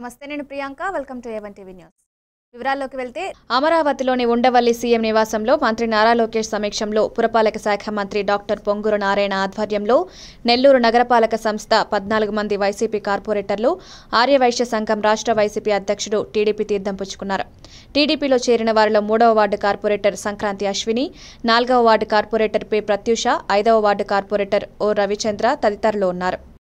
నమస్తే నేను Priyanka welcome to A one TV news వివరాల్లోకి వెళ్తే అమరావతిలోని ఉండవల్లి సీఎం నివాసంలో మంత్రి నారా లోకేష్ సమీక్షంలో పురపాలక శాఖ మంత్రి డాక్టర్ పొంగూరు నారాయణ ఆధ్వర్యంలో నెల్లూరు నగరపాలక సంస్థ పద్నాలుగు మంది వైసీపీ కార్పొరేటర్లు ఆర్యవైశ్య సంఘం రాష్ట్ర వైసీపీ అధ్యక్షుడు టీడీపీ తీర్థం పుచ్చుకున్నారు టీడీపీలో చేరిన వారిలో మూడవ వార్డు కార్పొరేటర్ సంక్రాంతి అశ్విని నాలుగవ వార్డు కార్పొరేటర్ పే ప్రత్యూష ఐదవ వార్డు కార్పొరేటర్ ఓ రవిచంద్ర తదితరులు ఉన్నారు